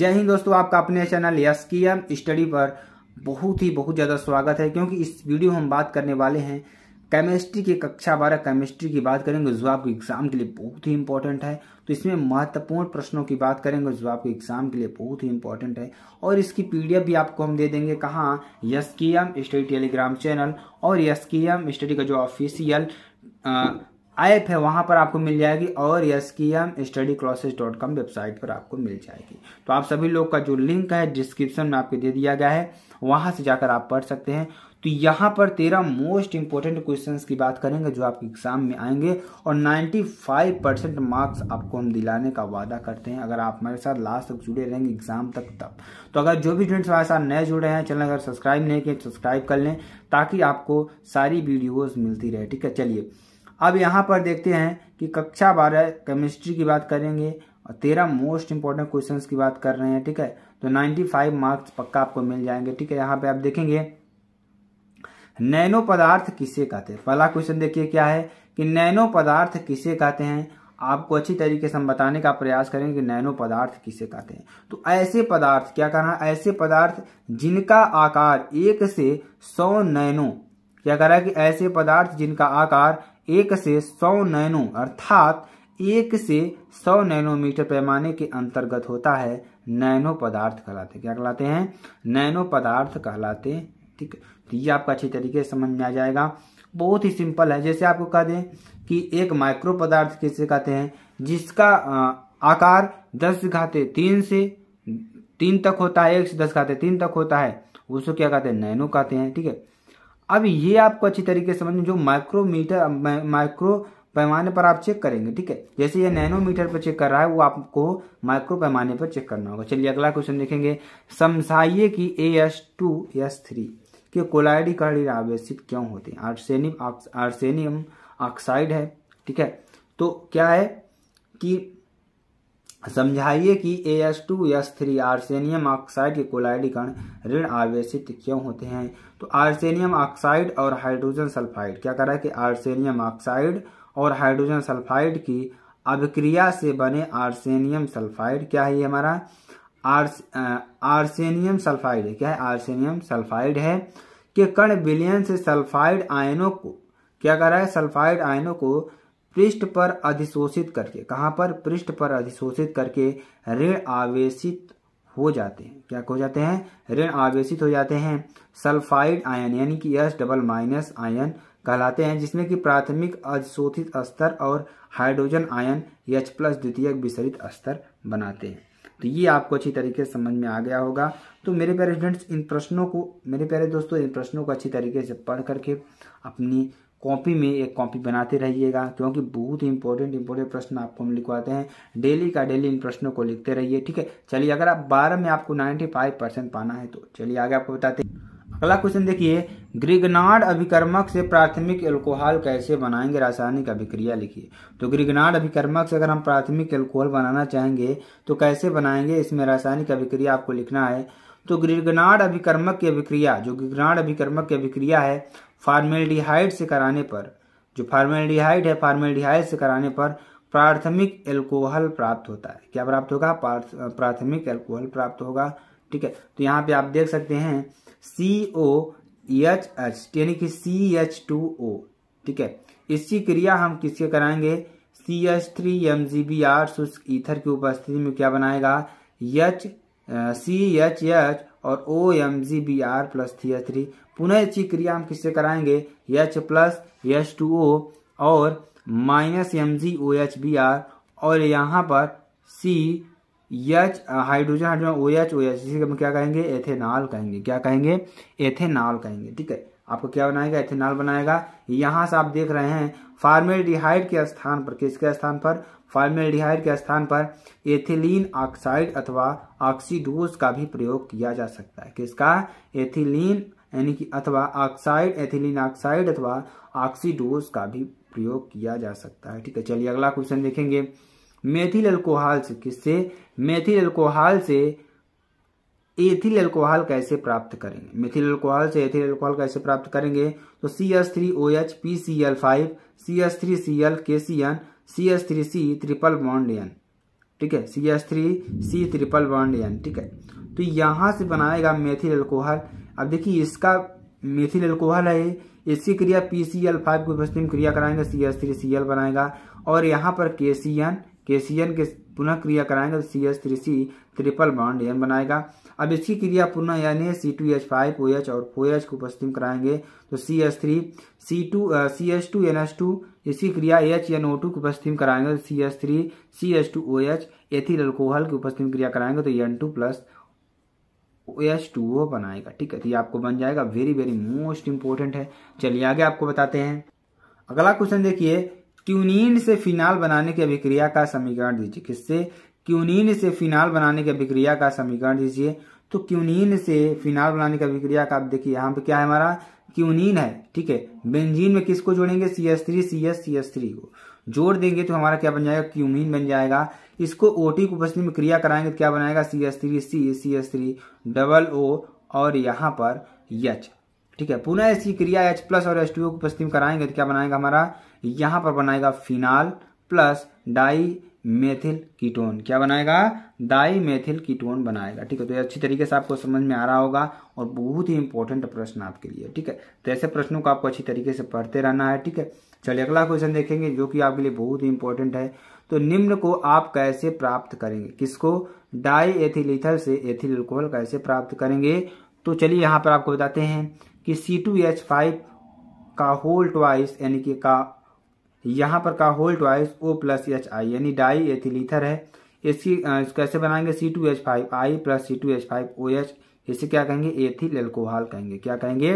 जय हिंद दोस्तों आपका अपने channel S K M study पर बहुत ही बहुत ज़्यादा स्वागत है क्योंकि इस वीडियो में हम बात करने वाले हैं केमिस्ट्री की कक्षा बारह केमिस्ट्री की बात करेंगे जो आपके एग्जाम के लिए बहुत ही इंपॉर्टेंट है तो इसमें महत्वपूर्ण प्रश्नों की बात करेंगे जो आपके एग्जाम के लिए बहुत ही इंपॉर्टेंट है और इसकी पीडीएफ भी आपको हम दे देंगे कहाँ S K M study telegram channel और यस की एम स्टडी का जो ऑफिशियल ऐप है वहाँ पर आपको मिल जाएगी और S K M study classes dot com website पर आपको मिल जाएगी तो आप सभी लोग का जो लिंक है डिस्क्रिप्शन में आपको दे दिया गया है वहाँ से जाकर आप पढ़ सकते हैं तो यहाँ पर तेरह मोस्ट इंपॉर्टेंट क्वेश्चन की बात करेंगे जो आपके एग्जाम में आएंगे और 95 परसेंट मार्क्स आपको हम दिलाने का वादा करते हैं अगर आप हमारे साथ लास्ट तक जुड़े रहेंगे एग्जाम तक तब तो अगर जो भी स्टूडेंट्स हमारे साथ नए जुड़े हैं चैनल अगर सब्सक्राइब नहीं किए सब्सक्राइब तो कर लें ताकि आपको सारी वीडियोज़ मिलती रहे ठीक है चलिए अब यहाँ पर देखते हैं कि कक्षा बारह केमिस्ट्री की बात करेंगे और तेरह मोस्ट इंपॉर्टेंट क्वेश्चन की बात कर रहे हैं ठीक है तो फाइव मार्क्स पक्का आपको मिल जाएंगे ठीक है यहाँ पे आप देखेंगे नैनो पदार्थ किसे कहते हैं पहला क्वेश्चन देखिए क्या है कि नैनो पदार्थ किसे कहते हैं आपको अच्छी तरीके से हम बताने का प्रयास करेंगे कि नैनो पदार्थ किसे कहते हैं तो ऐसे पदार्थ क्या करना है ऐसे पदार्थ जिनका आकार एक से सौ नैनो क्या कह रहा है कि ऐसे पदार्थ जिनका आकार एक से सौ नैनो अर्थात एक से सौ नैनोमीटर पैमाने के अंतर्गत होता है नैनो पदार्थ कहलाते क्या कहलाते हैं नैनो पदार्थ कहलाते ठीक तो ये आपका अच्छी तरीके से समझ में आ जाएगा बहुत ही सिंपल है जैसे आपको कह दें कि एक माइक्रो पदार्थ किसे कहते हैं जिसका आकार दस घाते तीन से तीन तक होता है एक से दस घाते तीन तक होता है उसको क्या कहते हैं नैनो कहते हैं ठीक है अब ये आपको अच्छी तरीके से समझ में जो माइक्रोमीटर माइक्रो पैमाने पर आप चेक करेंगे ठीक है जैसे ये नैनोमीटर पर चेक कर रहा है वो आपको माइक्रो पैमाने पर चेक करना होगा चलिए अगला क्वेश्चन देखेंगे समझाइए कि A S two S three के कोलाइडी कड़ी आवेशित क्यों होते हैं आर्सेनिक आर्सेनियम ऑक्साइड है ठीक है तो क्या है कि સમજહાઈએ કી As2S3 આર્સેનિયમ ઓક્સાઈડ કે કોલાઈડિકણ રણ આવેસીત ક્યો હોતે હૈ તો આર્સેનિયમ ઓક્સાઈડ ઓર હાઇડ્રોજન સલ્ફાઇડ ક્યા કર રહા હે કી આર્સેનિયમ ઓક્સાઈડ ઓર હાઇડ્રોજન સલ્ફાઇડ કી અભિક્રિયા સે બને આર્સેનિયમ સલ્ફાઇડ ક્યા હૈ યે હમારા આર્સે આર્સેનિયમ સલ્ફાઇડ ક્યા હૈ આર્સેનિયમ સલ્ફાઇડ હૈ કે કણ વિલિયન સે સલ્ફાઇડ આયનો કો ક્યા કર રહા હે સલ્ફાઇડ આયનો કો पृष्ठ पर अधिशोषित करके कहाँ पर पृष्ठ पर अधिशोषित करके ऋण आवेशित हो जाते हैं क्या हो जाते हैं ऋण आवेशित हो जाते हैं सल्फाइड आयन यानी कि एस डबल माइनस आयन कहलाते हैं जिसमें कि प्राथमिक अधिशोषित स्तर और हाइड्रोजन आयन एच प्लस द्वितीय विसरित स्तर बनाते हैं तो ये आपको अच्छी तरीके से समझ में आ गया होगा तो मेरे प्यारे स्टूडेंट्स इन प्रश्नों को मेरे प्यारे दोस्तों इन प्रश्नों को अच्छी तरीके से पढ़ करके अपनी कॉपी में एक कॉपी बनाते रहिएगा क्योंकि बहुत ही इंपॉर्टेंट इंपॉर्टेंट प्रश्न आपको हम लिखवाते हैं डेली का डेली इन प्रश्नों को लिखते रहिए ठीक है चलिए अगर आप बारह में आपको नाइन्टी फाइव परसेंट पाना है तो चलिए आगे आपको बताते हैं अगला क्वेश्चन देखिए ग्रिगनाड अभिकर्मक से प्राथमिक एल्कोहल कैसे बनाएंगे रासायनिक अभिक्रिया लिखिए तो ग्रिगनाड अभिकर्मक से अगर हम प्राथमिक एल्कोहल बनाना चाहेंगे तो कैसे बनाएंगे इसमें रासायनिक अभिक्रिया आपको लिखना है तो गृगनाड अभिकर्मक की अभिक्रिया जो गृगनाड अभिकर्मक की अभिक्रिया है फार्मेल्डिहाइड से कराने पर जो फार्मेल्डिहाइड है फार्मेल्डिहाइड से कराने पर प्राथमिक एल्कोहल प्राप्त होता है क्या प्राप्त होगा प्राथमिक एल्कोहल प्राप्त होगा ठीक है तो यहाँ पे आप देख सकते हैं सी ओ एच एच यानी कि सी एच टू ओ ठीक है इसकी क्रिया हम किसके कराएंगे C H three M G B R शुष्क ईथर की उपस्थिति में क्या बनाएगा एच सी एच एच और O M G B R plus थी एच थ्री पुनः अच्छी क्रिया हम किससे कराएंगे H plus H two O और minus M G O H B R और यहाँ पर C H hydrogen hydrogen O H O H इसी हम क्या कहेंगे एथेनॉल कहेंगे क्या कहेंगे एथेनॉल कहेंगे ठीक है आपको क्या बनाएगा एथेनॉल बनाएगा यहाँ से आप देख रहे हैं फार्मेल के स्थान पर किसके स्थान पर फार्मेल्डिहाइड के स्थान पर एथिलीन ऑक्साइड अथवा ऑक्सीडोज का भी प्रयोग किया जा सकता है किसका एथिलीन यानी कि अथवा ऑक्साइड एथिलीन ऑक्साइड अथवा ऑक्सीडोज का भी प्रयोग किया जा सकता है ठीक है चलिए अगला क्वेश्चन देखेंगे मेथिल अल्कोहल से किससे मेथिल अल्कोहल से एथिल अल्कोहल कैसे प्राप्त करेंगे मेथिल अल्कोहल से एथिल अल्कोहल कैसे प्राप्त करेंगे तो C S three O H P C L five C S three C L K C N C S three C triple bond N ठीक है C S three C triple bond N ठीक है तो यहाँ से बनाएगा methyl alcohol अब देखिए इसका मेथिल अल्कोहल है इसकी क्रिया पी सी एल फाइव को उपस्थिति क्रिया कराएंगे C S three C L बनाएगा और यहाँ पर के सी एन के सी एन के पुनः क्रिया कराएंगे तो C S three C triple bond N बनाएगा अब इसकी क्रिया पुनः यानी C two H five O H और फोर एच को उपस्थित कराएंगे तो C S three C two C S two N S two इसी क्रिया एच एन ओ टू की उपस्थिति में कराएंगे तो C H three C H two O H ethyl alcohol की उपस्थिति में क्रिया कराएंगे तो N two plus O H two O बनाएगा ठीक है तो ये आपको बन जाएगा वेरी वेरी मोस्ट इंपॉर्टेंट है चलिए आगे आपको बताते हैं अगला क्वेश्चन देखिए क्यूनिन से फिनाल बनाने की अभिक्रिया का समीकरण दीजिए किससे क्यूनिन से फिनाल बनाने की अभिक्रिया का समीकरण दीजिए तो क्यूनिन से फिनाल बनाने की अभिक्रिया का आप देखिए यहाँ पे क्या है हमारा क्यूनिन है ठीक है बेंजीन में किसको जोड़ेंगे C S three C S C S three को जोड़ देंगे तो हमारा क्या बन जाएगा क्यूमिन बन जाएगा इसको ओटी को उपस्थिति में क्रिया कराएंगे तो क्या बनाएगा C S three C C S three double O और यहां पर एच ठीक है पुनः ऐसी क्रिया एच प्लस और एच टू को उपस्थिति में कराएंगे तो क्या बनाएगा हमारा यहां पर बनाएगा phenol plus dimethyl ketone क्या बनाएगा डाई मेथिल कीटोन बनाएगा ठीक है तो ये अच्छी तरीके से आपको समझ में आ रहा होगा और बहुत ही इंपॉर्टेंट प्रश्न आपके लिए ठीक है तो ऐसे प्रश्नों को आपको अच्छी तरीके से पढ़ते रहना है ठीक है चलिए अगला क्वेश्चन देखेंगे जो कि आपके लिए बहुत ही इंपॉर्टेंट है तो निम्न को आप कैसे प्राप्त करेंगे किसको डाई एथिल इथल से एथिल अल्कोहल कैसे प्राप्त करेंगे तो चलिए यहाँ पर आपको बताते हैं कि सी टू एच फाइव का होल ट्वाइस यानी कि का यहाँ पर का whole twice O plus H I यानी डाई एथिलीथर है इसकी कैसे बनाएंगे C two H five I plus C two H five O H इसे क्या कहेंगे एथिल एल्कोहल कहेंगे क्या कहेंगे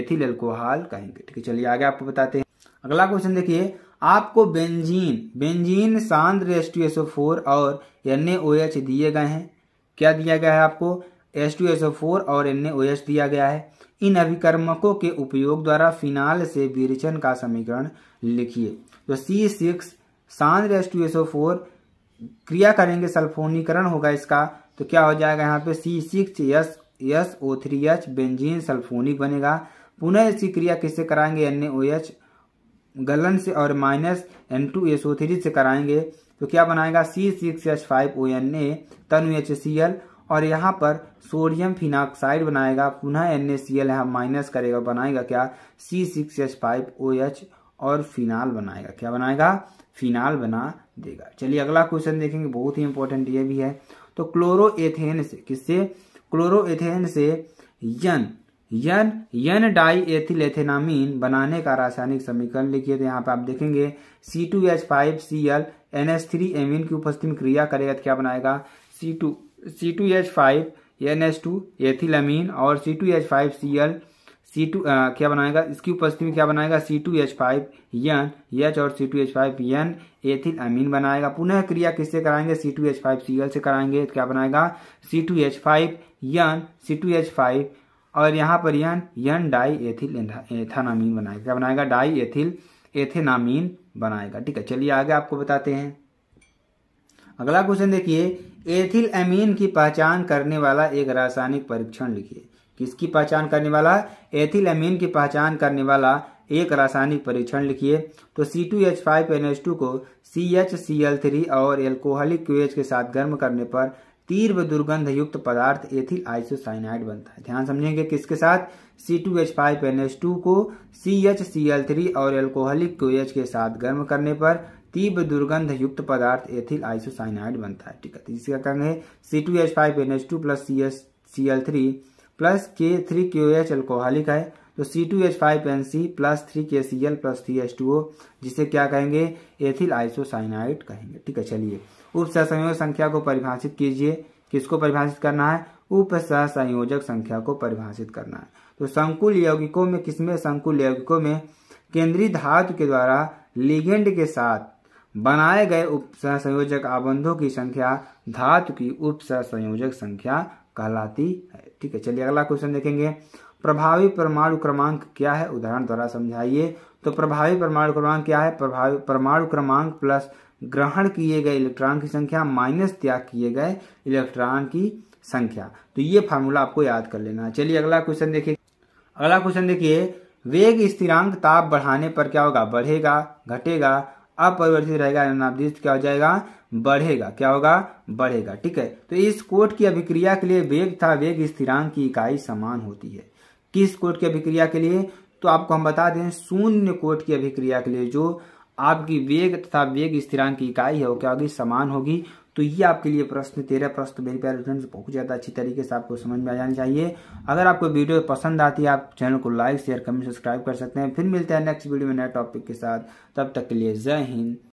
एथिल एल्कोहल कहेंगे ठीक है चलिए आगे आपको बताते हैं अगला क्वेश्चन देखिए आपको बेंजीन बेंजीन सांद्र S two S O four और एन ए ओ एच दिए गए हैं क्या दिया गया है आपको S two S O four और एन ए ओ एच दिया गया है इन अभिकर्मकों के उपयोग द्वारा फिनाल से विरचन का समीकरण लिखिए तो सी सिक्स सान S two S O four क्रिया करेंगे सल्फोनीकरण होगा इसका तो क्या हो जाएगा यहाँ पे C six S S O three H benzene sulphonic बनेगा पुनः इसकी क्रिया किससे कराएंगे एन ए ओ एच गलन से और minus N two S O three से कराएंगे तो क्या बनाएगा C six H five O N A तनु एच सी एल और यहाँ पर सोडियम फिनाक्साइड बनाएगा पुनः एन ए सी एल यहाँ माइनस करेगा बनाएगा क्या C six H five O H और फिनाल बनाएगा क्या बनाएगा फिनाल बना देगा चलिए अगला क्वेश्चन देखेंगे बहुत ही इंपॉर्टेंट ये भी है तो क्लोरोएथेन से किससे क्लोरोएथेन से यन यन यन डाई एथिल एथेनामीन बनाने का रासायनिक समीकरण लिखिए तो यहाँ पे आप देखेंगे C two H five C L N H three amine की उपस्थिति में क्रिया करेगा तो क्या बनाएगा C two C two H five N H two ethyl amine और C two H five C L C two uh, क्या बनाएगा इसकी उपस्थिति में क्या बनाएगा C two H five N H और C two H five N ethyl amine बनाएगा पुनः क्रिया किससे कराएंगे सी two H five C L से कराएंगे तो क्या बनाएगा C two H five N C two H five और यहाँ पर यन यन डाई एथिल एथानामीन बनाएगा क्या बनाएगा डाई एथिल एथेनामीन बनाएगा ठीक है चलिए आगे आपको बताते हैं अगला क्वेश्चन देखिए एथिल अमीन की पहचान करने वाला एक रासायनिक परीक्षण लिखिए किसकी पहचान करने वाला एथिल एमीन की पहचान करने वाला एक रासायनिक परीक्षण लिखिए तो C two H five N H two को C H C L three और एल्कोहलिक क्यूएच के साथ गर्म करने पर तीव्र दुर्गंध युक्त पदार्थ एथिल आइसोसाइनाइड बनता है ध्यान समझेंगे किसके साथ C two H five N H two को C H C L three और एल्कोहलिक क्यूएच के साथ गर्म करने पर तीव्र दुर्गंध युक्त पदार्थ एथिल आइसोसाइनाइड बनता है ठीक है तो इसका कारण है C two H five N H two plus C H C L three plus K three Q H alcoholic है तो C two H five N C plus three K C L plus three H two O जिसे क्या कहेंगे ethyl isocyanide कहेंगे ठीक है चलिए उप सहसंयोजक संख्या को परिभाषित कीजिए किसको परिभाषित करना है उप सहसंयोजक संख्या को परिभाषित करना है तो संकुल यौगिकों में किसमें संकुल यौगिकों में केंद्रीय धातु के द्वारा लिगेंड के साथ बनाए गए उप सहसंयोजक आबंधों की संख्या धातु की उप सहसंयोजक संख्या कहलाती है ठीक है चलिए अगला क्वेश्चन देखेंगे प्रभावी परमाणु क्रमांक क्या है उदाहरण द्वारा समझाइए तो प्रभावी परमाणु क्रमांक क्या है प्रभावी परमाणु क्रमांक प्लस ग्रहण किए गए इलेक्ट्रॉन की संख्या माइनस त्याग किए गए इलेक्ट्रॉन की संख्या तो ये फार्मूला आपको याद कर लेना है चलिए अगला क्वेश्चन देखिए अगला क्वेश्चन देखिए वेग स्थिरांक ताप बढ़ाने पर क्या होगा बढ़ेगा घटेगा अपरिवर्तित रहेगा अनापदिष्ट क्या हो जाएगा बढ़ेगा क्या होगा बढ़ेगा ठीक है तो इस कोट की अभिक्रिया के लिए वेग था वेग स्थिरांक की इकाई समान होती है किस कोट की अभिक्रिया के लिए तो आपको हम बता दें शून्य कोट की अभिक्रिया के लिए जो आपकी वेग तथा वेग स्थिरांक की इकाई है वो क्या होगी समान होगी तो ये आपके लिए प्रश्न तेरह प्रश्न मेरे प्यारे स्टूडेंट्स बहुत ज़्यादा अच्छी तरीके से आपको समझ में आ जाना चाहिए अगर आपको वीडियो पसंद आती है आप चैनल को लाइक शेयर कमेंट सब्सक्राइब कर सकते हैं फिर मिलते हैं नेक्स्ट वीडियो में नए टॉपिक के साथ तब तक के लिए जय हिंद